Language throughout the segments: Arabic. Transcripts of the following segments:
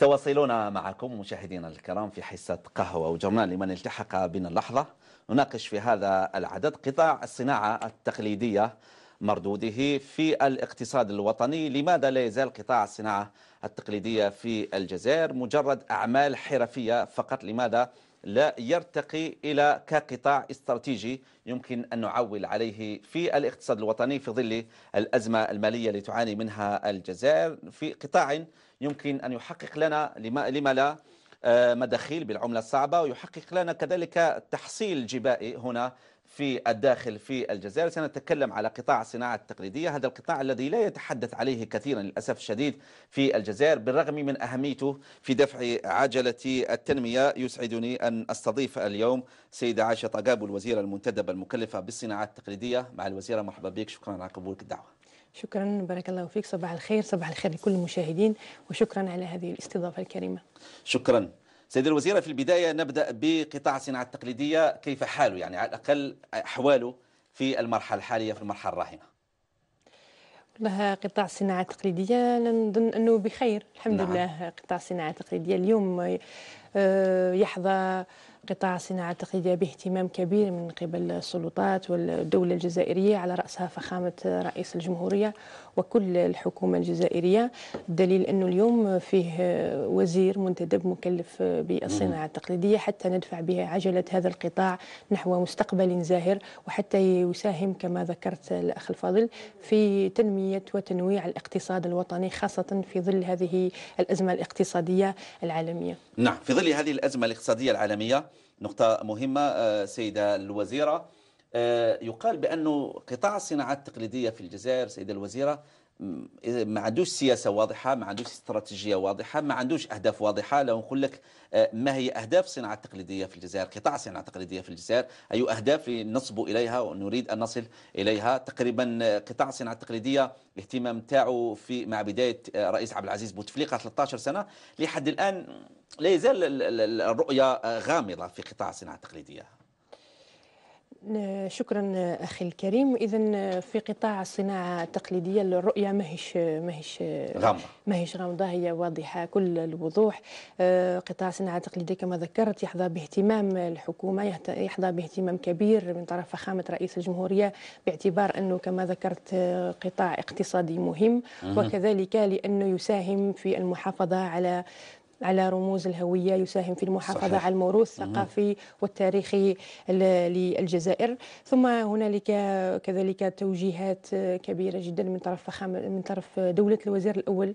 متواصلون معكم مشاهدينا الكرام في حصة قهوة وجرنال لمن التحق بنا اللحظة نناقش في هذا العدد قطاع الصناعة التقليدية مردوده في الاقتصاد الوطني لماذا لا يزال قطاع الصناعة التقليدية في الجزائر مجرد أعمال حرفية فقط لماذا لا يرتقي إلى كقطاع استراتيجي يمكن أن نعول عليه في الاقتصاد الوطني في ظل الأزمة المالية التي تعاني منها الجزائر في قطاع يمكن أن يحقق لنا لما, لا آه، مداخيل بالعملة الصعبة ويحقق لنا كذلك تحصيل جبائي هنا في الداخل في الجزائر سنتكلم على قطاع الصناعة التقليدية هذا القطاع الذي لا يتحدث عليه كثيرا للأسف الشديد في الجزائر بالرغم من أهميته في دفع عجلة التنمية يسعدني أن أستضيف اليوم سيدة عائشة طقاب الوزيرة المنتدبة المكلفة بالصناعة التقليديه مع الوزيرة مرحبا بك شكرا على قبولك الدعوة شكرا بارك الله فيك صباح الخير صباح الخير لكل المشاهدين وشكرا على هذه الاستضافة الكريمة شكرا سيد الوزير في البداية نبدأ بقطاع الصناعة التقليدية كيف حاله يعني على الأقل أحواله في المرحلة الحالية في المرحلة الراهنة والله قطاع الصناعة التقليدية نظن أنه بخير الحمد نعم. لله قطاع الصناعة التقليدية اليوم آه، يحظى قطاع الصناعة التقليدية باهتمام كبير من قبل السلطات والدولة الجزائرية على رأسها فخامة رئيس الجمهورية وكل الحكومة الجزائرية دليل أنه اليوم فيه وزير منتدب مكلف بالصناعة التقليدية حتى ندفع بها عجلة هذا القطاع نحو مستقبل زاهر وحتى يساهم كما ذكرت الأخ الفاضل في تنمية وتنويع الاقتصاد الوطني خاصة في ظل هذه الأزمة الاقتصادية العالمية نعم في ظل هذه الأزمة الاقتصادية العالمية نقطة مهمة آه، سيدة الوزيرة آه، يقال بأنه قطاع الصناعات التقليدية في الجزائر سيدة الوزيرة ما عندوش سياسة واضحة ما عندوش استراتيجية واضحة ما عندوش أهداف واضحة لو نقول لك آه، ما هي أهداف الصناعة التقليدية في الجزائر قطاع الصناعة التقليدية في الجزائر أي أهداف نصب إليها ونريد أن نصل إليها تقريبا آه، قطاع الصناعة التقليدية الاهتمام تاعه في مع بداية رئيس عبد العزيز بوتفليقة 13 سنة لحد الآن لا يزال الرؤية غامضة في قطاع الصناعة التقليدية آه، شكرا آه، اخي الكريم اذا آه، في قطاع الصناعه التقليديه الرؤيه ماهيش ماهيش غامضه ماهيش غامضه هي واضحه كل الوضوح قطاع الصناعه التقليديه كما ذكرت يحظى باهتمام الحكومه يحظى باهتمام كبير من طرف فخامه رئيس الجمهوريه باعتبار انه كما ذكرت قطاع اقتصادي مهم وكذلك لانه يساهم في المحافظه على على رموز الهوية يساهم في المحافظة صحيح. على الموروث الثقافي والتاريخي للجزائر ثم هنالك كذلك توجيهات كبيرة جدا من طرف من طرف دولة الوزير الأول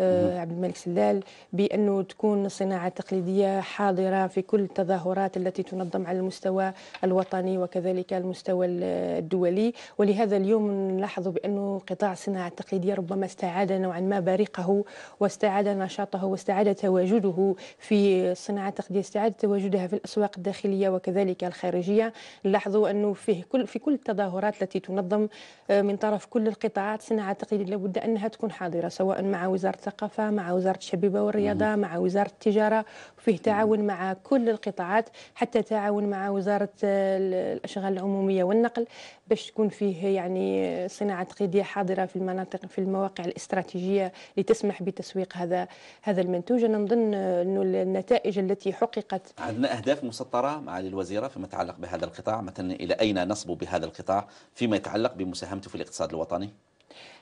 آه، عبد الملك سلال بانه تكون الصناعه التقليديه حاضره في كل التظاهرات التي تنظم على المستوى الوطني وكذلك المستوى الدولي ولهذا اليوم نلاحظ بانه قطاع الصناعه التقليديه ربما استعاد نوعا ما بريقه واستعاد نشاطه واستعاد تواجده في الصناعه التقليديه استعاد تواجدها في الاسواق الداخليه وكذلك الخارجيه نلاحظ انه فيه كل في كل التظاهرات التي تنظم آه، من طرف كل القطاعات صناعه التقليديه لابد انها تكون حاضره سواء مع وزاره الثقافة مع وزارة الشبيبة والرياضة مع وزارة التجارة وفيه تعاون مع كل القطاعات حتى تعاون مع وزارة الأشغال العمومية والنقل باش تكون فيه يعني صناعة تقليدية حاضرة في المناطق في المواقع الاستراتيجية لتسمح بتسويق هذا هذا المنتوج أنا نظن أنه النتائج التي حققت عندنا أهداف مسطرة مع الوزيرة فيما يتعلق بهذا القطاع مثلا إلى أين نصب بهذا القطاع فيما يتعلق بمساهمته في الاقتصاد الوطني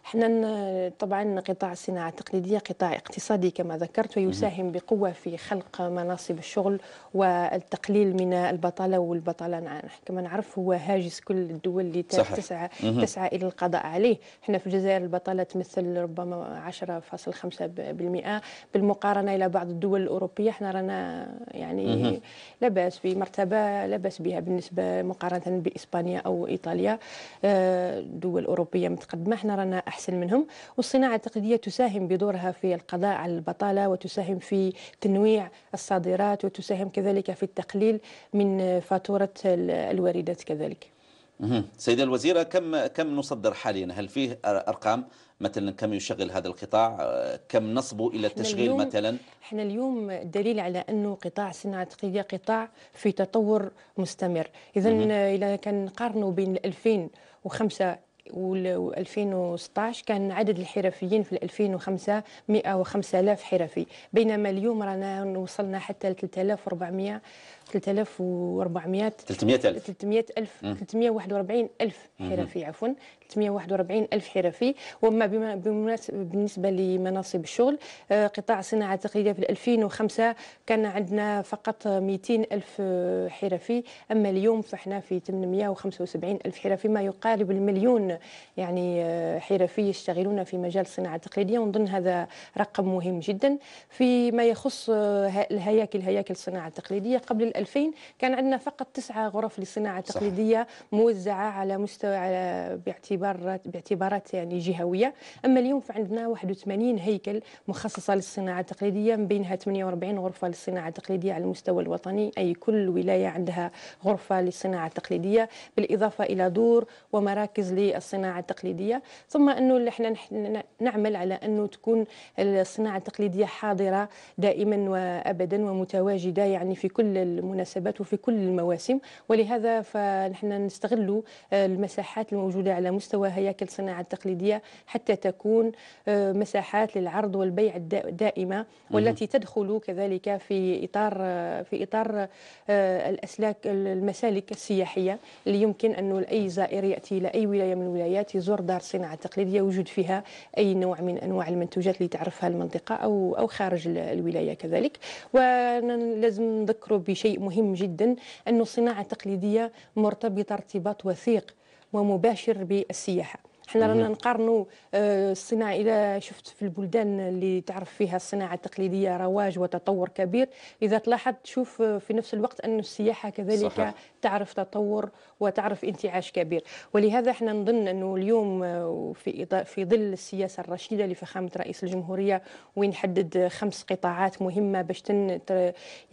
احنا طبعا قطاع الصناعه التقليديه قطاع اقتصادي كما ذكرت ويساهم بقوه في خلق مناصب الشغل والتقليل من البطاله والبطاله كما نعرف هو هاجس كل الدول اللي صحيح. تسعى تسعى الى القضاء عليه احنا في الجزائر البطاله تمثل ربما 10.5% بالمقارنه الى بعض الدول الاوروبيه احنا رانا يعني لا باس في مرتبه لا باس بها بالنسبه مقارنه باسبانيا او ايطاليا آه، دول اوروبيه متقدمه احنا رانا أحسن منهم والصناعة التقليدية تساهم بدورها في القضاء على البطالة وتساهم في تنويع الصادرات وتساهم كذلك في التقليل من فاتورة الواردات كذلك سيدة الوزيرة كم كم نصدر حاليا هل فيه أرقام مثلا كم يشغل هذا القطاع آه، كم نصبه إلى التشغيل مثلا احنا اليوم دليل على أنه قطاع الصناعة التقليدية قطاع في تطور مستمر إذا إذا كان نقارنه بين 2005 و2016 كان عدد الحرفيين في 2005 105 آلاف حرفي بينما اليوم رانا وصلنا حتى 3400 3400 300000 300000 341000 حرفي عفوا 341000 حرفي وما بالمناسبه بالنسبه لمناصب الشغل آه، قطاع الصناعه التقليديه في 2005 كان عندنا فقط 200000 آه، حرفي اما اليوم فاحنا في 875000 حرفي ما يقارب المليون يعني آه، حرفي يشتغلون في مجال الصناعه التقليديه ونظن هذا رقم مهم جدا فيما يخص الهياكل هياكل الصناعه التقليديه قبل 2000 كان عندنا فقط تسعة غرف للصناعة التقليدية موزعة على مستوى على باعتبارات باعتبارات يعني جهوية أما اليوم فعندنا 81 هيكل مخصصة للصناعة التقليدية من بينها 48 غرفة للصناعة التقليدية على المستوى الوطني أي كل ولاية عندها غرفة للصناعة التقليدية بالإضافة إلى دور ومراكز للصناعة التقليدية ثم أنه احنا نعمل على أنه تكون الصناعة التقليدية حاضرة دائما وأبدا ومتواجدة يعني في كل المناسبات وفي كل المواسم ولهذا فنحن نستغل آه، المساحات الموجودة على مستوى هياكل الصناعة التقليدية حتى تكون آه، مساحات للعرض والبيع الدائمة والتي تدخل كذلك في إطار آه، في إطار الأسلاك المسالك السياحية اللي يمكن أنه أي زائر يأتي إلى أي ولاية من الولايات يزور دار الصناعة التقليدية يوجد فيها أي نوع من أنواع المنتوجات اللي تعرفها المنطقة أو أو خارج الولاية كذلك ولازم نذكره بشيء شيء مهم جدا أن الصناعة التقليدية مرتبطة ارتباط وثيق ومباشر بالسياحة حنا رانا نقارنوا آه، الصناعه اذا شفت في البلدان اللي تعرف فيها الصناعه التقليديه رواج وتطور كبير اذا تلاحظ تشوف آه، في نفس الوقت ان السياحه كذلك صحيح. تعرف تطور وتعرف انتعاش كبير ولهذا احنا نظن انه اليوم آه، في في ظل السياسه الرشيده لفخامه رئيس الجمهوريه وين حدد خمس قطاعات مهمه باش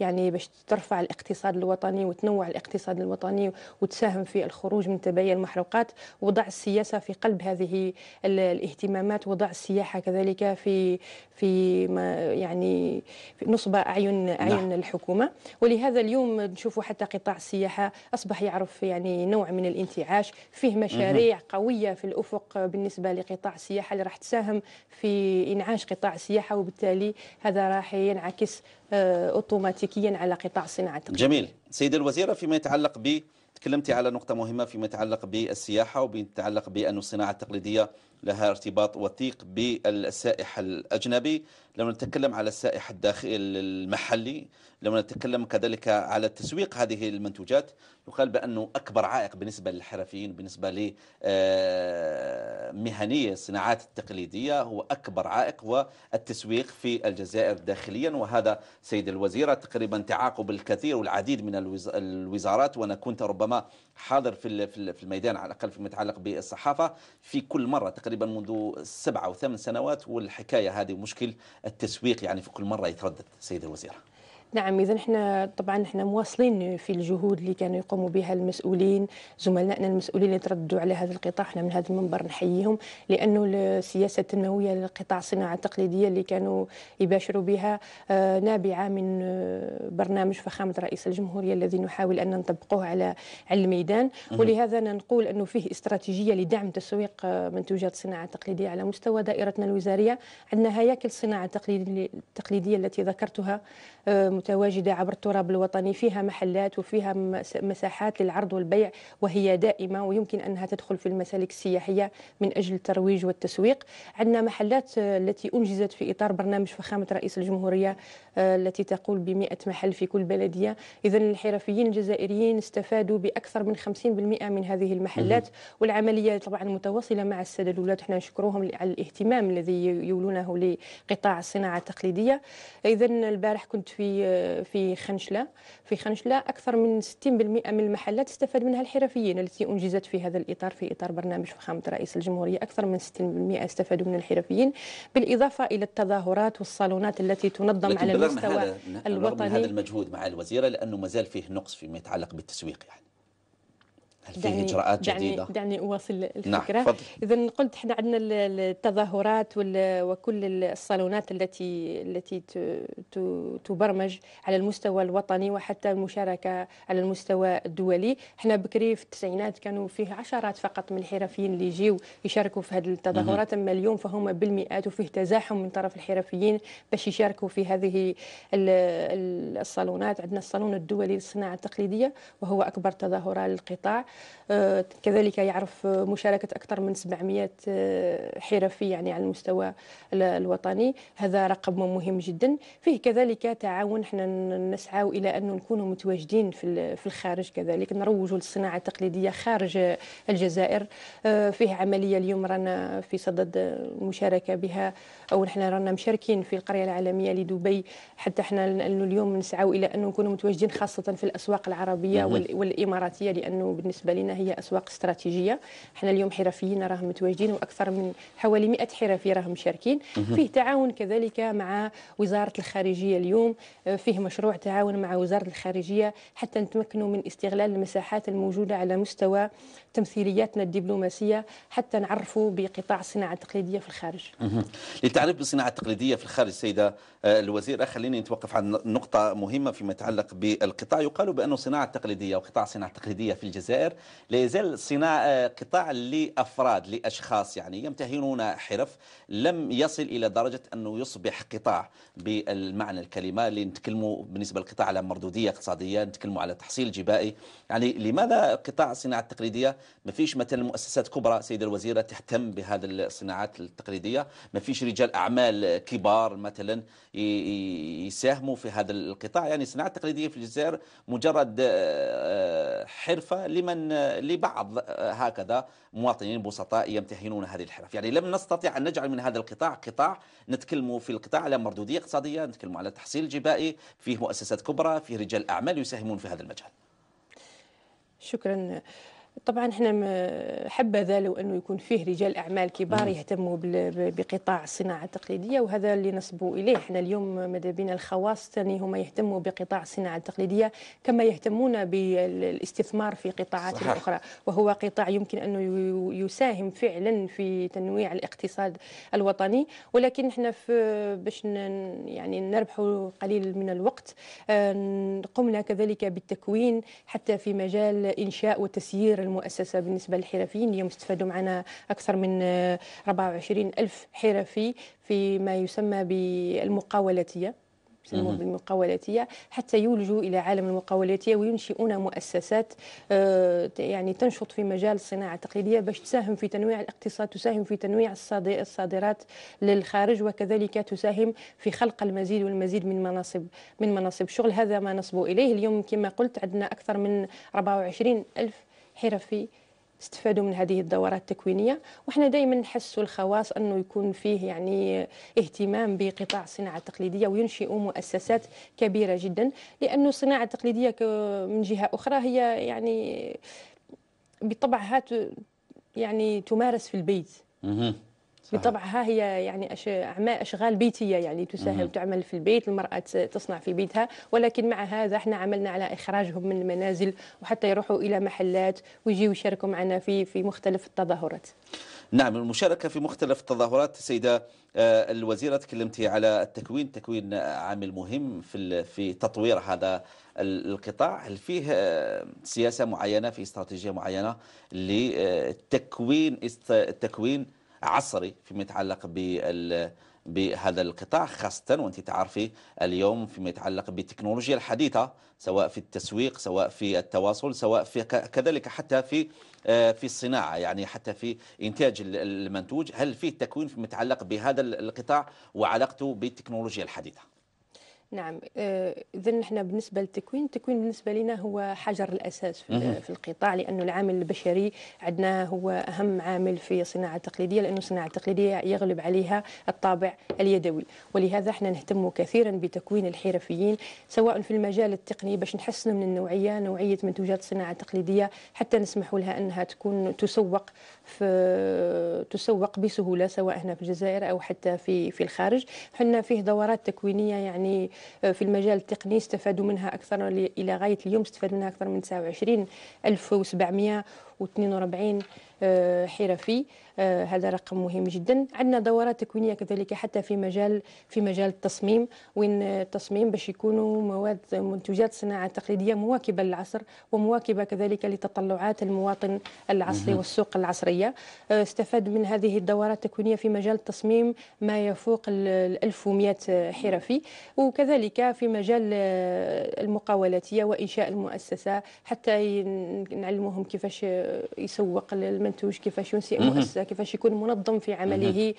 يعني باش ترفع الاقتصاد الوطني وتنوع الاقتصاد الوطني وتساهم في الخروج من تباين المحروقات وضع السياسه في قلب هذه الاهتمامات وضع السياحه كذلك في في ما يعني في نصب اعين نعم. اعين لا. الحكومه ولهذا اليوم نشوفوا حتى قطاع السياحه اصبح يعرف يعني نوع من الانتعاش فيه مشاريع مه. قويه في الافق بالنسبه لقطاع السياحه اللي راح تساهم في انعاش قطاع السياحه وبالتالي هذا راح ينعكس آه، اوتوماتيكيا على قطاع صناعه جميل سيد الوزيرة فيما يتعلق ب تكلمتي على نقطة مهمة فيما يتعلق بالسياحة وبيتعلق بأن الصناعة التقليدية لها ارتباط وثيق بالسائح الأجنبي لما نتكلم على السائح الداخلي المحلي لما نتكلم كذلك على تسويق هذه المنتوجات يقال بأنه أكبر عائق بالنسبة للحرفيين بالنسبة لمهنية الصناعات التقليدية هو أكبر عائق هو التسويق في الجزائر داخليا وهذا سيد الوزيرة تقريبا تعاقب الكثير والعديد من الوزارات وأنا كنت ربما حاضر في في الميدان على الاقل فيما يتعلق بالصحافه في كل مره تقريبا منذ سبعة او ثمان سنوات والحكايه هذه مشكل التسويق يعني في كل مره يتردد سيد الوزير نعم اذا احنا طبعا احنا مواصلين في الجهود اللي كانوا يقوموا بها المسؤولين زملائنا المسؤولين اللي تردوا على هذا القطاع احنا من هذا المنبر نحييهم لانه السياسه التنمويه للقطاع الصناعه التقليديه اللي كانوا يباشروا بها آه، نابعه من آه، برنامج فخامه رئيس الجمهوريه الذي نحاول ان نطبقه على على الميدان ولهذا انا نقول انه فيه استراتيجيه لدعم تسويق آه، منتوجات الصناعه التقليديه على مستوى دائرتنا الوزاريه عندنا هياكل الصناعه التقليديه التي ذكرتها متواجدة عبر التراب الوطني فيها محلات وفيها مساحات للعرض والبيع وهي دائمة ويمكن أنها تدخل في المسالك السياحية من أجل الترويج والتسويق عندنا محلات آه، التي أنجزت في إطار برنامج فخامة رئيس الجمهورية آه، التي تقول ب 100 محل في كل بلدية إذا الحرفيين الجزائريين استفادوا بأكثر من 50% من هذه المحلات والعملية طبعا متواصلة مع الأولاد احنا نشكرهم على الاهتمام الذي يولونه لقطاع الصناعة التقليدية إذا البارح كنت في في خنشلة في خنشلة أكثر من 60% من المحلات استفاد منها الحرفيين التي أنجزت في هذا الإطار في إطار برنامج فخامة رئيس الجمهورية أكثر من 60% استفادوا من الحرفيين بالإضافة إلى التظاهرات والصالونات التي تنظم على المستوى هذا نعم، الوطني هذا المجهود مع الوزيرة لأنه مازال فيه نقص فيما يتعلق بالتسويق يعني هل في دعني اجراءات دعني جديده؟ دعني اواصل نعم، الفكره نعم اذا قلت احنا عندنا التظاهرات وكل الصالونات التي التي تبرمج على المستوى الوطني وحتى المشاركه على المستوى الدولي احنا بكري في التسعينات كانوا فيه عشرات فقط من الحرفيين اللي يجيو يشاركوا في هذه التظاهرات اما اليوم فهم بالمئات وفيه تزاحم من طرف الحرفيين باش يشاركوا في هذه الصالونات عندنا الصالون الدولي للصناعه التقليديه وهو اكبر تظاهره للقطاع آه، كذلك يعرف مشاركة أكثر من 700 آه، حرفي يعني على المستوى الوطني هذا رقم مهم جدا فيه كذلك تعاون احنا نسعى إلى أن نكونوا متواجدين في الخارج كذلك نروجوا للصناعة التقليدية خارج الجزائر آه، فيه عملية اليوم رانا في صدد المشاركة بها أو نحن رانا مشاركين في القرية العالمية لدبي حتى احنا اليوم نسعى إلى أن نكونوا متواجدين خاصة في الأسواق العربية والإماراتية لأنه بالنسبة بالنسبه لنا هي اسواق استراتيجيه حنا اليوم حرفيين راهم متواجدين واكثر من حوالي 100 حرفي راهم مشاركين فيه تعاون كذلك مع وزاره الخارجيه اليوم آه، فيه مشروع تعاون مع وزاره الخارجيه حتى نتمكنوا من استغلال المساحات الموجوده على مستوى تمثيلياتنا الدبلوماسيه حتى نعرفوا بقطاع الصناعه التقليديه في الخارج للتعريف بالصناعه التقليديه في الخارج سيده آه، الوزير خليني نتوقف عن نقطه مهمه فيما يتعلق بالقطاع يقال بانه الصناعه التقليديه وقطاع الصناعه التقليديه في الجزائر الجزائر لا يزال صناعة آه، قطاع لأفراد لأشخاص يعني يمتهنون حرف لم يصل إلى درجة أنه يصبح قطاع بالمعنى الكلمة اللي نتكلموا بالنسبة للقطاع على مردودية اقتصادية نتكلموا على تحصيل جبائي يعني لماذا قطاع الصناعة التقليدية ما فيش مثلا مؤسسات كبرى سيد الوزيرة تهتم بهذه الصناعات التقليدية ما فيش رجال أعمال كبار مثلا يساهموا في هذا القطاع يعني الصناعة التقليدية في الجزائر مجرد آه، آه، حرفة لمن لبعض هكذا مواطنين بسطاء يمتهنون هذه الحرف يعني لم نستطع أن نجعل من هذا القطاع قطاع نتكلم في القطاع على مردودية اقتصادية نتكلم على التحصيل الجبائي فيه مؤسسات كبرى فيه رجال أعمال يساهمون في هذا المجال شكرا طبعا احنا حبذا لو انه يكون فيه رجال اعمال كبار يهتموا بقطاع الصناعه التقليديه وهذا اللي نصبوا اليه احنا اليوم ماذا بين الخواص ثاني هم يهتموا بقطاع الصناعه التقليديه كما يهتمون بالاستثمار في قطاعات صحيح. اخرى وهو قطاع يمكن انه يساهم فعلا في تنويع الاقتصاد الوطني ولكن احنا في باش يعني نربحوا قليل من الوقت آه، قمنا كذلك بالتكوين حتى في مجال انشاء وتسيير المؤسسه بالنسبه للحرفيين اليوم استفادوا معنا اكثر من 24 آه، الف حرفي فيما يسمى بالمقاولاتيه يسموه بالمقاولاتية حتى يولجوا إلى عالم المقاولاتية وينشئون مؤسسات آه، يعني تنشط في مجال الصناعة التقليدية باش تساهم في تنويع الاقتصاد تساهم في تنويع الصادرات للخارج وكذلك تساهم في خلق المزيد والمزيد من مناصب من مناصب الشغل هذا ما نصبوا إليه اليوم كما قلت عندنا أكثر من 24 ألف حرفي استفادوا من هذه الدورات التكوينيه وحنا دائما نحسوا الخواص انه يكون فيه يعني اهتمام بقطاع الصناعه التقليديه وينشئوا مؤسسات كبيره جدا لانه الصناعه التقليديه من جهه اخرى هي يعني بطبعها يعني تمارس في البيت صحيح. بطبعها هي يعني اشغال بيتيه يعني تساهم مم. تعمل في البيت المراه تصنع في بيتها ولكن مع هذا احنا عملنا على اخراجهم من المنازل وحتى يروحوا الى محلات ويجيوا يشاركوا معنا في في مختلف التظاهرات نعم المشاركة في مختلف التظاهرات سيدة آه، الوزيرة تكلمتي على التكوين تكوين عامل مهم في في تطوير هذا القطاع هل فيه آه، سياسة معينة في استراتيجية معينة لتكوين است... عصري فيما يتعلق بال بهذا القطاع خاصة وانت تعرفي اليوم فيما يتعلق بالتكنولوجيا الحديثة سواء في التسويق سواء في التواصل سواء في كذلك حتى في آه، في الصناعة يعني حتى في إنتاج المنتوج هل فيه تكوين فيما يتعلق بهذا القطاع وعلاقته بالتكنولوجيا الحديثة نعم آه، اذا نحن بالنسبه للتكوين التكوين بالنسبه لنا هو حجر الاساس في, في القطاع لانه العامل البشري عندنا هو اهم عامل في الصناعه التقليديه لانه الصناعه التقليديه يغلب عليها الطابع اليدوي ولهذا احنا نهتم كثيرا بتكوين الحرفيين سواء في المجال التقني باش نحسن من النوعيه نوعيه منتوجات الصناعه التقليديه حتى نسمح لها انها تكون تسوق في تسوق بسهوله سواء هنا في الجزائر او حتى في في الخارج حنا فيه دورات تكوينيه يعني آه، في المجال التقني استفادوا منها اكثر الى غايه اليوم استفاد منها اكثر من 29700 و42 آه، حرفي آه، هذا رقم مهم جدا عندنا دورات تكوينيه كذلك حتى في مجال في مجال التصميم وين التصميم باش يكونوا مواد منتجات صناعه تقليديه مواكبه للعصر ومواكبه كذلك لتطلعات المواطن العصري والسوق العصريه آه، استفاد من هذه الدورات التكوينيه في مجال التصميم ما يفوق ال 1100 حرفي وكذلك في مجال المقاولاتيه وانشاء المؤسسه حتى نعلموهم كيفاش يسوق للمنتوج كيفاش ينشئ مؤسسه كيفاش يكون منظم في عمله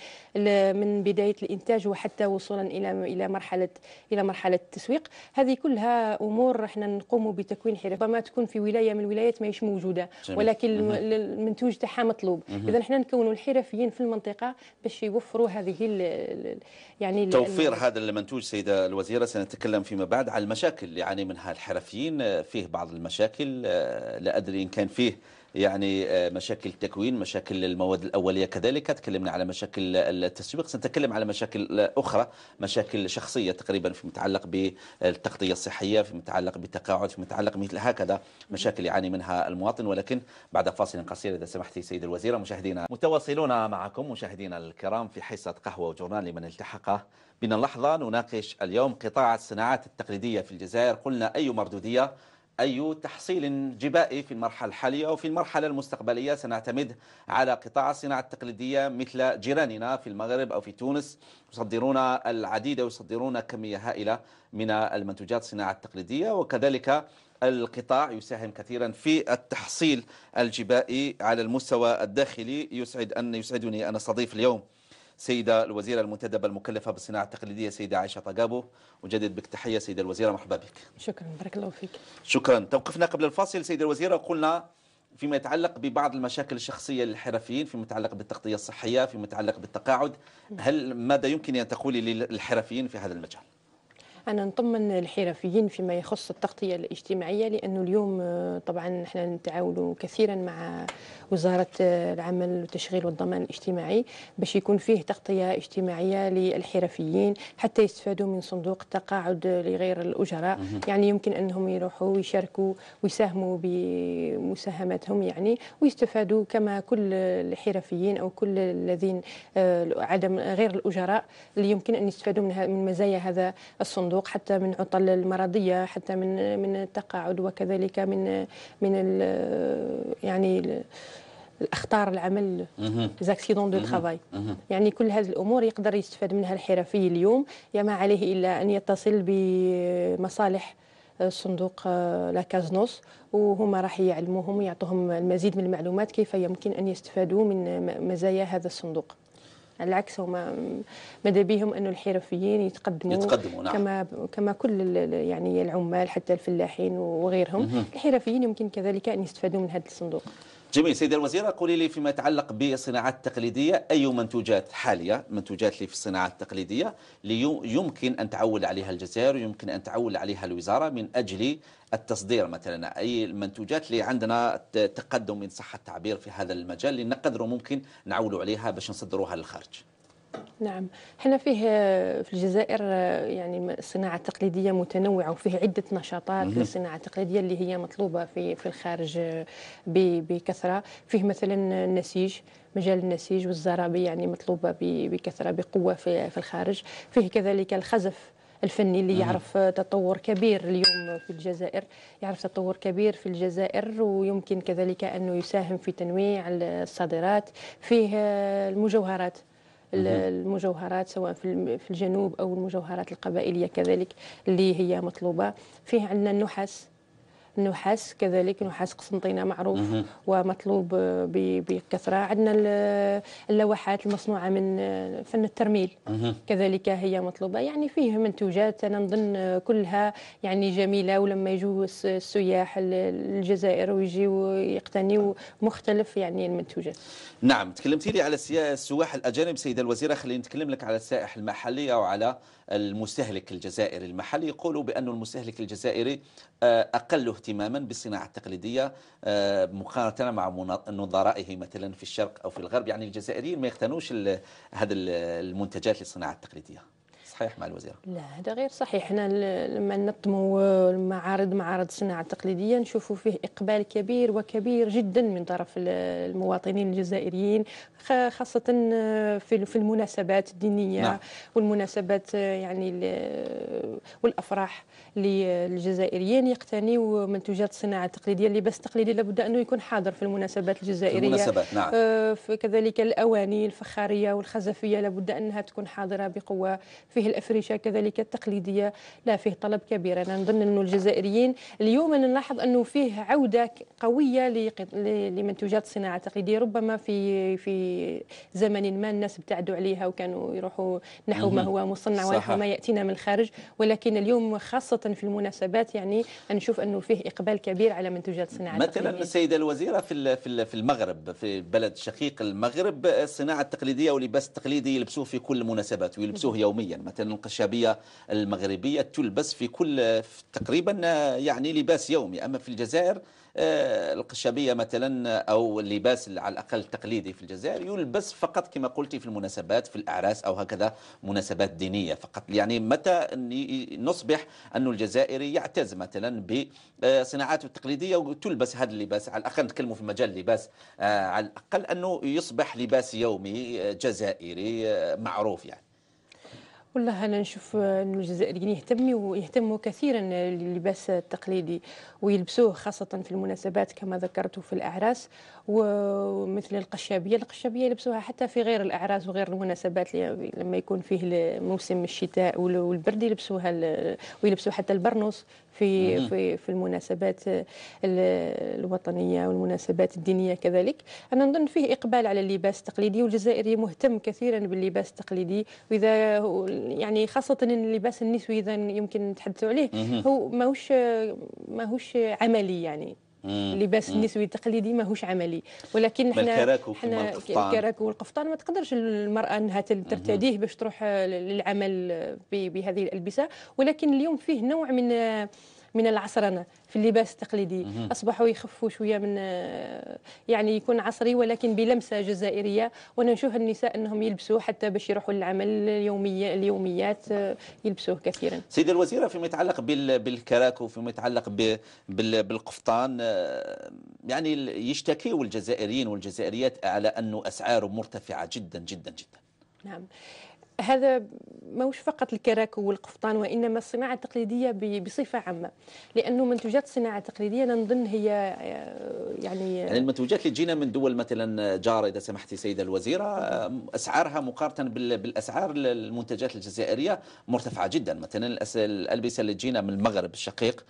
من بدايه الانتاج وحتى وصولا الى الى مرحله الى مرحله التسويق هذه كلها امور احنا نقوم بتكوين حرف ربما تكون في ولايه من الولايات ماهيش موجوده ولكن المنتوج تاعها مطلوب اذا احنا نكونوا الحرفيين في المنطقه باش يوفروا هذه الـ يعني توفير هذا المنتوج سيده الوزيره سنتكلم فيما بعد على المشاكل اللي يعاني منها الحرفيين فيه بعض المشاكل آه، لا ادري ان كان فيه يعني آه، مشاكل التكوين مشاكل المواد الأولية كذلك تكلمنا على مشاكل التسويق سنتكلم على مشاكل أخرى مشاكل شخصية تقريبا فيما يتعلق بالتغطية الصحية فيما يتعلق بالتقاعد فيما يتعلق مثل هكذا مشاكل يعاني منها المواطن ولكن بعد فاصل قصير إذا سمحتي سيد الوزيرة مشاهدينا متواصلون معكم مشاهدينا الكرام في حصة قهوة وجورنال لمن التحق بنا اللحظة نناقش اليوم قطاع الصناعات التقليدية في الجزائر قلنا أي مردودية أي تحصيل جبائي في المرحلة الحالية وفي المرحلة المستقبلية سنعتمد على قطاع الصناعة التقليدية مثل جيراننا في المغرب أو في تونس يصدرون العديد ويصدرون كمية هائلة من المنتوجات الصناعة التقليدية وكذلك القطاع يساهم كثيرا في التحصيل الجبائي على المستوى الداخلي يسعد أن يسعدني أن أستضيف اليوم سيدة الوزيرة المنتدبة المكلفة بالصناعة التقليدية سيدة عائشة طقابو وجدد بك تحية سيدة الوزيرة مرحبا بك شكرا بارك الله فيك شكرا توقفنا قبل الفاصل سيدة الوزيرة قلنا فيما يتعلق ببعض المشاكل الشخصية للحرفيين فيما يتعلق بالتغطية الصحية فيما يتعلق بالتقاعد هل ماذا يمكن أن تقولي للحرفيين في هذا المجال؟ أنا نطمن الحرفيين فيما يخص التغطية الاجتماعية لأنه اليوم آه، طبعا احنا نتعاونوا كثيرا مع وزارة آه، العمل والتشغيل والضمان الاجتماعي باش يكون فيه تغطية اجتماعية للحرفيين حتى يستفادوا من صندوق التقاعد لغير الأجراء يعني يمكن أنهم يروحوا ويشاركوا ويساهموا بمساهماتهم يعني ويستفادوا كما كل الحرفيين أو كل الذين آه، عدم غير الأجراء اللي يمكن أن يستفادوا من مزايا هذا الصندوق الصندوق حتى من عطل المرضيه حتى من من التقاعد وكذلك من من ال يعني ال الاخطار العمل زاكسيدون دو ترافاي يعني كل هذه الامور يقدر يستفاد منها الحرفي اليوم يا ما عليه الا ان يتصل بمصالح صندوق آه، لاكازنوس وهما راح يعلموهم ويعطوهم المزيد من المعلومات كيف يمكن ان يستفادوا من مزايا هذا الصندوق العكس هما ماذا بهم انه الحرفيين يتقدموا, يتقدموا نعم. كما كما كل يعني العمال حتى الفلاحين وغيرهم الحرفيين يمكن كذلك ان يستفادوا من هذا الصندوق جميل سيدة الوزيرة قولي لي فيما يتعلق بالصناعات التقليدية أي منتوجات حالية منتوجات اللي في الصناعات التقليدية يمكن أن تعول عليها الجزائر ويمكن أن تعول عليها الوزارة من أجل التصدير مثلا أي المنتوجات اللي عندنا تقدم من صحة التعبير في هذا المجال اللي نقدر ممكن نعولوا عليها باش نصدروها للخارج نعم حنا فيه آه، في الجزائر آه، يعني الصناعة التقليدية متنوعة وفيه عدة نشاطات للصناعة التقليدية اللي هي مطلوبة في في الخارج آه، بكثرة فيه مثلا النسيج مجال النسيج والزرابي يعني مطلوبة بكثرة بقوة في في الخارج فيه كذلك الخزف الفني اللي يعرف تطور كبير اليوم في الجزائر يعرف تطور كبير في الجزائر ويمكن كذلك أنه يساهم في تنويع الصادرات فيه المجوهرات المجوهرات سواء في الجنوب او المجوهرات القبائليه كذلك اللي هي مطلوبه فيه عندنا النحاس النحاس كذلك نحاس قسنطينه معروف ومطلوب بكثره عندنا اللوحات المصنوعه من فن الترميل كذلك هي مطلوبه يعني فيه منتوجات انا نظن كلها يعني جميله ولما يجوا السياح الجزائر ويجيوا يقتنيوا مختلف يعني المنتوجات نعم تكلمتي لي على السياح الأجانب سيدة الوزيرة خليني نتكلم لك على السائح المحلي أو على المستهلك الجزائري المحلي يقولوا بأن المستهلك الجزائري آه، أقل اهتماما بالصناعة التقليدية آه، مقارنة مع نظرائه مثلا في الشرق أو في الغرب يعني الجزائريين ما يقتنوش هذه المنتجات للصناعة التقليدية صحيح مع الوزيره لا هذا غير صحيح احنا لما نظموا المعارض معارض الصناعه التقليديه نشوفوا فيه اقبال كبير وكبير جدا من طرف المواطنين الجزائريين خاصه آه، في المناسبات الدينيه نعم. والمناسبات آه، يعني والافراح للجزائريين يقتنيوا منتوجات الصناعه التقليديه بس التقليدي لابد انه يكون حاضر في المناسبات الجزائريه في المناسبات نعم آه، كذلك الاواني الفخاريه والخزفيه لابد انها تكون حاضره بقوه فيه الافرشه كذلك التقليديه لا فيه طلب كبير انا نظن انه الجزائريين اليوم نلاحظ انه فيه عوده قويه لمنتوجات الصناعه التقليديه ربما في في زمن ما الناس ابتعدوا عليها وكانوا يروحوا نحو ما هو مصنع ونحو ما ياتينا من الخارج ولكن اليوم خاصه في المناسبات يعني نشوف انه فيه اقبال كبير على منتوجات الصناعه مثلا السيده الوزيره في في المغرب في بلد شقيق المغرب الصناعه التقليديه واللباس التقليدي يلبسوه في كل المناسبات ويلبسوه يوميا مثلا القشابيه المغربية تلبس في كل تقريبا آه، يعني لباس يومي أما في الجزائر آه، القشابية مثلا أو اللباس على الأقل التقليدي في الجزائر يلبس فقط كما قلتي في المناسبات في الأعراس أو هكذا مناسبات دينية فقط يعني متى نصبح أن الجزائري يعتز مثلا بصناعاته التقليدية وتلبس هذا اللباس على الأقل نتكلموا في مجال اللباس آه، على الأقل أنه يصبح لباس يومي جزائري معروف يعني والله انا نشوف ان الجزائريين يهتموا يهتموا كثيرا للباس التقليدي ويلبسوه خاصه في المناسبات كما ذكرت في الاعراس ومثل القشابيه القشابيه يلبسوها حتى في غير الاعراس وغير المناسبات لما يكون فيه موسم الشتاء والبرد يلبسوها ويلبسوا حتى البرنوس في في في المناسبات الوطنيه والمناسبات الدينيه كذلك انا نظن فيه اقبال على اللباس التقليدي والجزائري مهتم كثيرا باللباس التقليدي واذا يعني خاصه اللباس النسوي اذا يمكن نتحدثوا عليه هو ماهوش ماهوش عملي يعني اللباس النسوي التقليدي ماهوش عملي ولكن حنا حنا الكراك والقفطان ما تقدرش المراه انها ترتديه باش تروح للعمل بهذه الالبسه ولكن اليوم فيه نوع من من العصرنه في اللباس التقليدي اصبحوا يخفوا شويه من آه، يعني يكون عصري ولكن بلمسه جزائريه وانا نشوف النساء انهم يلبسوه حتى باش يروحوا للعمل اليوميه اليوميات آه، يلبسوه كثيرا سيده الوزيره فيما يتعلق بالكراك وفيما يتعلق بالقفطان آه، يعني يشتكي الجزائريين والجزائريات على انه اسعاره مرتفعه جدا جدا جدا نعم هذا موش فقط الكراكو والقفطان وانما الصناعه التقليديه بصفه عامه لانه منتوجات الصناعه التقليديه نظن هي آه، يعني آه، يعني المنتوجات اللي تجينا من دول مثلا جار اذا سمحتي سيده الوزيره آه، اسعارها مقارنه بالاسعار المنتجات الجزائريه مرتفعه جدا مثلا الالبسه اللي تجينا من المغرب الشقيق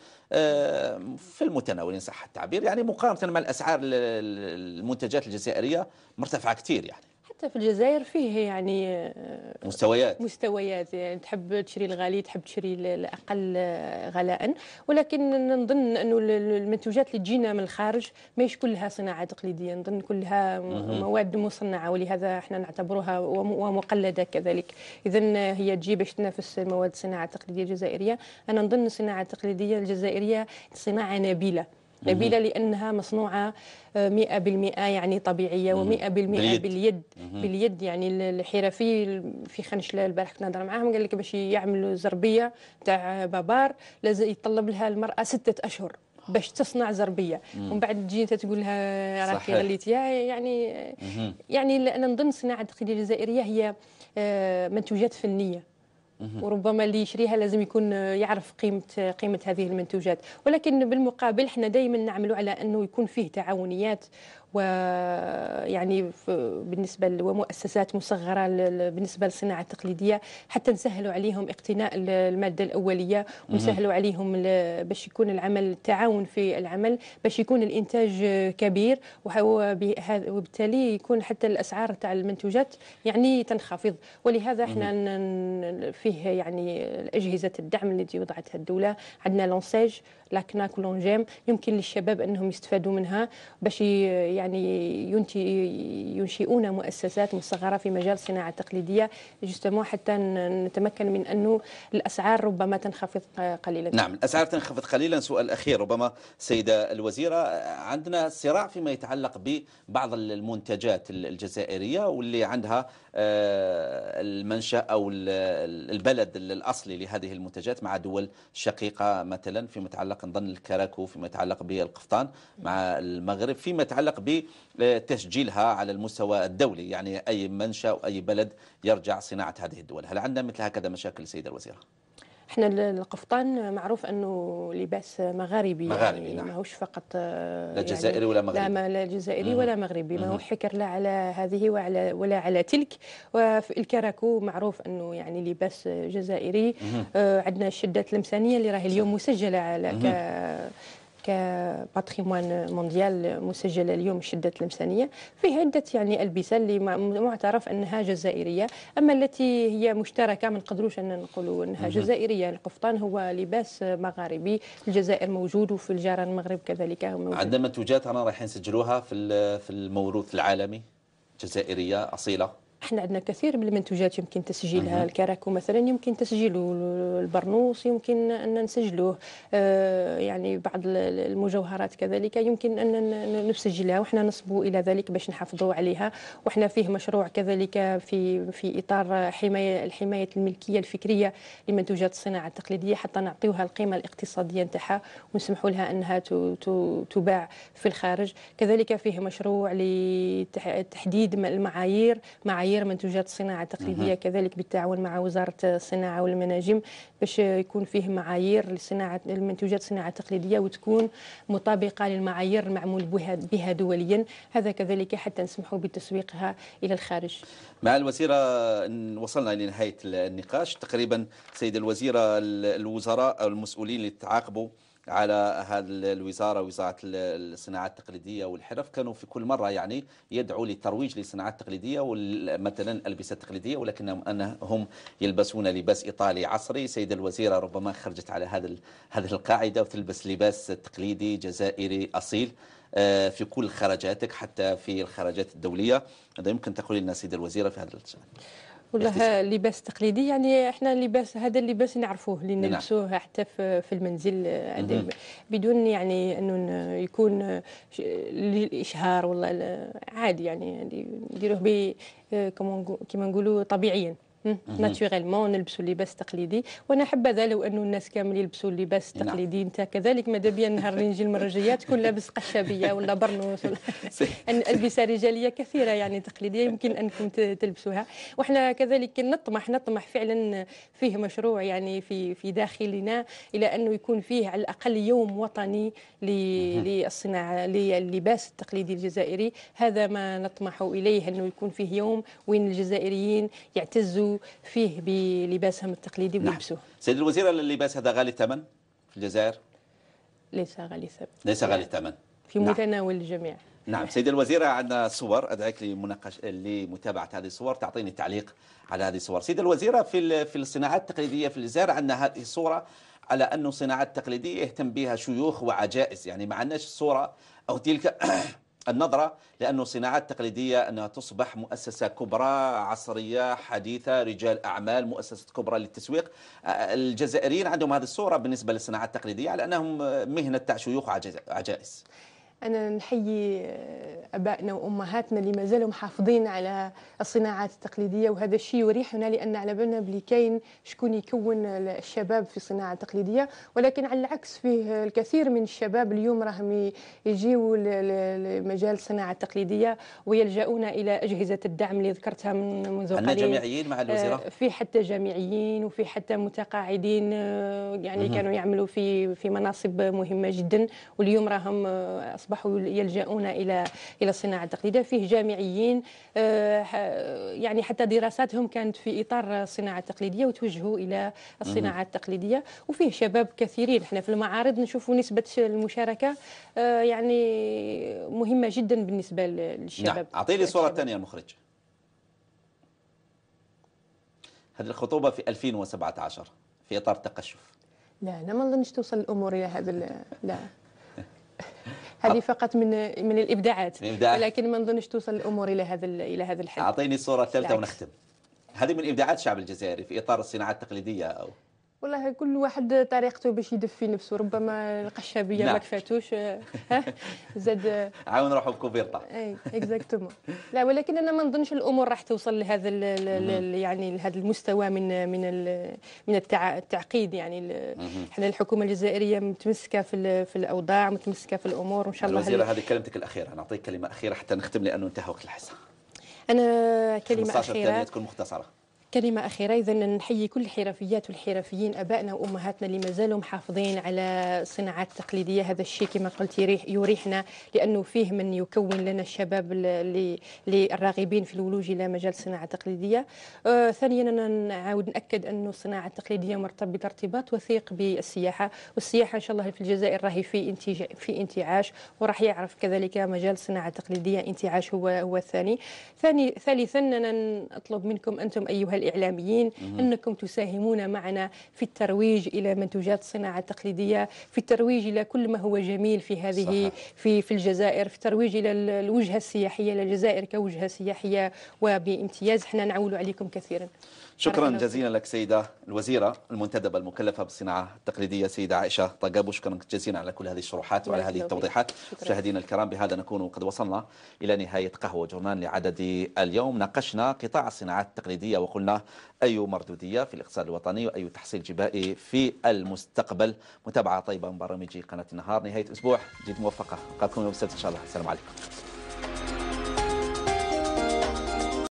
في المتناول ان صح التعبير يعني مقارنه مع الاسعار المنتجات الجزائريه مرتفعه كثير يعني حتى في الجزائر فيه يعني آه، مستويات مستويات يعني تحب تشري الغالي تحب تشري الاقل آه، غلاء ولكن نظن انه المنتوجات اللي تجينا من الخارج ماهيش كلها صناعه تقليديه نظن كلها مواد مصنعه ولهذا احنا نعتبرها ومقلده كذلك اذا هي تجي باش تنافس مواد الصناعه التقليديه الجزائريه انا نظن الصناعه التقليديه الجزائريه صناعه نبيله نبيله لانها مصنوعه 100% آه، يعني طبيعيه و100% باليد باليد, باليد يعني الحرفي في خنشله البارح كنت نهضر معاهم قال لك باش يعملوا زربيه تاع بابار لازم يطلب لها المراه سته اشهر باش تصنع زربيه ومن بعد تجي انت تقول لها راكي غليتيها يعني مم. يعني انا نظن صناعه الخديجه الجزائريه هي آه، منتوجات فنيه وربما اللي يشريها لازم يكون يعرف قيمه قيمه هذه المنتوجات ولكن بالمقابل احنا دائما نعملوا على انه يكون فيه تعاونيات ويعني بالنسبه ومؤسسات مصغره بالنسبه للصناعه التقليديه حتى نسهلوا عليهم اقتناء الماده الاوليه ونسهلوا عليهم باش يكون العمل التعاون في العمل باش يكون الانتاج كبير وبالتالي يكون حتى الاسعار تاع المنتوجات يعني تنخفض ولهذا احنا فيه يعني اجهزه الدعم التي وضعتها الدوله عندنا لونسيج لاكناك ولونجيم يمكن للشباب انهم يستفادوا منها باش يعني ينشئون مؤسسات مصغره في مجال الصناعه التقليديه جوستومون حتى نتمكن من انه الاسعار ربما تنخفض قليلا نعم الاسعار تنخفض قليلا سؤال اخير ربما السيده الوزيره عندنا صراع فيما يتعلق ببعض المنتجات الجزائريه واللي عندها آه، المنشأ أو البلد الأصلي لهذه المنتجات مع دول شقيقة مثلا فيما يتعلق نظن الكراكو فيما يتعلق بالقفطان مع المغرب فيما يتعلق بتسجيلها على المستوى الدولي يعني أي منشأ أو أي بلد يرجع صناعة هذه الدول هل عندنا مثل هكذا مشاكل سيدة الوزيرة؟ احنا القفطان معروف انه لباس مغاربي يعني مغاربي يعني نعم. ماهوش فقط لا يعني جزائري يعني ولا مغربي لا لا جزائري ولا مغربي ما هو حكر لا على هذه وعلى ولا على تلك وفي الكراكو معروف انه يعني لباس جزائري آه عندنا الشدات اللمسانيه اللي راهي اليوم مسجله على كباتريمون مونديال مسجله اليوم شده الانسانيه فيه عده يعني البسه اللي معترف انها جزائريه اما التي هي مشتركه ما نقدروش ان نقولوا انها جزائريه القفطان هو لباس مغاربي في الجزائر موجود وفي الجيران المغرب كذلك موجود عندنا منتوجات انا رايحين نسجلوها في في الموروث العالمي جزائريه اصيله احنا عندنا كثير من المنتوجات يمكن تسجيلها الكراكو مثلا يمكن تسجيله البرنوس يمكن ان نسجلوه آه، يعني بعض المجوهرات كذلك يمكن ان نسجلها وحنا نصبوا الى ذلك باش نحافظوا عليها وحنا فيه مشروع كذلك في في اطار حمايه الحمايه الملكيه الفكريه لمنتوجات الصناعه التقليديه حتى نعطيوها القيمه الاقتصاديه نتاعها ونسمحوا لها انها تباع في الخارج كذلك فيه مشروع لتحديد المعايير معايير تغيير منتوجات الصناعه التقليديه كذلك بالتعاون مع وزاره الصناعه والمناجم باش يكون فيه معايير لصناعه المنتوجات الصناعه التقليديه وتكون مطابقه للمعايير المعمول بها دوليا هذا كذلك حتى نسمحوا بتسويقها الى الخارج. مع الوزيره وصلنا لنهايه النقاش تقريبا سيد الوزيره الوزراء المسؤولين اللي تعاقبوا على هذه الوزارة وزارة الصناعات التقليدية والحرف كانوا في كل مرة يعني يدعوا للترويج للصناعات التقليدية مثلا الألبسة التقليدية ولكنهم أنهم يلبسون لباس إيطالي عصري سيدة الوزيرة ربما خرجت على هذا هذه القاعدة وتلبس لباس تقليدي جزائري أصيل آه، في كل خرجاتك حتى في الخرجات الدولية هذا يمكن تقول لنا سيدة الوزيرة في هذا الشأن والله لباس تقليدي يعني احنا لباس هذا اللباس نعرفوه اللي نعم. نلبسوه حتى في المنزل بدون يعني انه يكون للاشهار والله عادي يعني, يعني نديروه كما نقولوا طبيعيا ناتوريلمون نلبسوا اللباس التقليدي وانا حبذا لو انه الناس كامل يلبسوا اللباس نعم. التقليدي انت كذلك ماذا بيا النهار اللي نجي المره الجايه تكون لابس قشابيه ولا برنوس ولا البسه رجاليه كثيره يعني تقليديه يمكن انكم تلبسوها وحنا كذلك نطمح نطمح فعلا فيه مشروع يعني في في داخلنا الى انه يكون فيه على الاقل يوم وطني للصناعه للباس التقليدي الجزائري هذا ما نطمح اليه انه يكون فيه يوم وين الجزائريين يعتزوا فيه بلباسهم التقليدي ويلبسوه نعم. سيد الوزير اللباس هذا غالي الثمن في الجزائر ليس غالي الثمن ليس غالي الثمن في نعم. متناول الجميع نعم سيد الوزيرة عندنا صور أدعيك لمناقش لمتابعة هذه الصور تعطيني تعليق على هذه الصور سيد الوزيرة في في الصناعات التقليدية في الجزائر عندنا هذه الصورة على أنه الصناعات التقليديه يهتم بها شيوخ وعجائز يعني ما عندناش الصورة أو تلك النظرة لأن الصناعات التقليدية أنها تصبح مؤسسة كبرى عصرية حديثة رجال أعمال مؤسسة كبرى للتسويق الجزائريين عندهم هذه الصورة بالنسبة للصناعات التقليدية على أنهم مهنة تاع شيوخ عجائز أنا نحيي آه، أبائنا وأمهاتنا اللي مازالوا محافظين على الصناعات التقليدية وهذا الشيء يريحنا لأن على بالنا بلي كاين شكون يكون الشباب في الصناعة التقليدية ولكن على العكس فيه الكثير من الشباب اليوم راهم يجيو لمجال الصناعة التقليدية ويلجؤون إلى أجهزة الدعم اللي ذكرتها من منذ قليل جامعيين مع آه، الوزيرة في حتى جامعيين وفي حتى متقاعدين آه، يعني كانوا يعملوا في في مناصب مهمة جدا واليوم راهم أصبحوا يلجؤون إلى إلى الصناعة التقليدية فيه جامعيين آه، يعني حتى دراساتهم كانت في إطار الصناعة التقليدية وتوجهوا إلى الصناعة التقليدية وفيه شباب كثيرين احنا في المعارض نشوفوا نسبة المشاركة آه، يعني مهمة جدا بالنسبة للشباب نعم أعطيني الصورة الثانية المخرج هذه الخطوبة في 2017 في إطار التقشف لا أنا ما نظنش توصل الأمور إلى هذا لا هذه فقط من من الابداعات ولكن ما نظنش توصل الامور الى هذا الى هذا الحد اعطيني الصوره الثالثه ونختم هذه من ابداعات الشعب الجزائري في اطار الصناعات التقليديه او والله كل واحد طريقته باش يدفي نفسه ربما القشابيه نعم. ما كفاتوش آه، زاد آه، عاون روحو بكوفيرطا اي اكزاكتومون لا ولكن انا ما نظنش الامور راح توصل لهذا يعني لهذا المستوى من من من التعقيد يعني احنا الحكومه الجزائريه متمسكه في في الاوضاع متمسكه في الامور وان شاء الله الوزيره هذه كلمتك الاخيره نعطيك كلمه اخيره حتى نختم لانه انتهى وقت الحصه انا كلمه اخيره تكون مختصره كلمة أخيرة إذا نحيي كل الحرفيات والحرفيين أبائنا وأمهاتنا اللي مازالوا محافظين على صناعات تقليدية هذا الشيء كما قلت يريح يريحنا لأنه فيه من يكون لنا الشباب اللي الراغبين في الولوج إلى مجال الصناعة التقليدية آه ثانيا أنا نعاود نأكد أنه الصناعة التقليدية مرتبطة ارتباط وثيق بالسياحة والسياحة إن شاء الله في الجزائر راهي في انتج في انتعاش وراح يعرف كذلك مجال الصناعة التقليدية انتعاش هو هو الثاني ثاني ثالثا أنا نطلب منكم أنتم أيها الإعلاميين أنكم تساهمون معنا في الترويج إلى منتوجات الصناعة التقليدية في الترويج إلى كل ما هو جميل في هذه صحيح. في في الجزائر في الترويج إلى الوجهة السياحية للجزائر كوجهة سياحية وبامتياز احنا نعول عليكم كثيرا شكرا جزيلا لك سيدة الوزيرة المنتدبة المكلفة بالصناعة التقليدية سيدة عائشة طقابو شكرا جزيلا على كل هذه الشروحات وعلى هذه التوضيحات مشاهدينا الكرام بهذا نكون قد وصلنا إلى نهاية قهوة جورنان لعدد اليوم ناقشنا قطاع الصناعات التقليدية وقلنا أي مردودية في الاقتصاد الوطني وأي تحصيل جبائي في المستقبل متابعة طيبة من برامج قناة النهار نهاية أسبوع جديد موفقة ألقاكم يوم السبت إن شاء الله السلام عليكم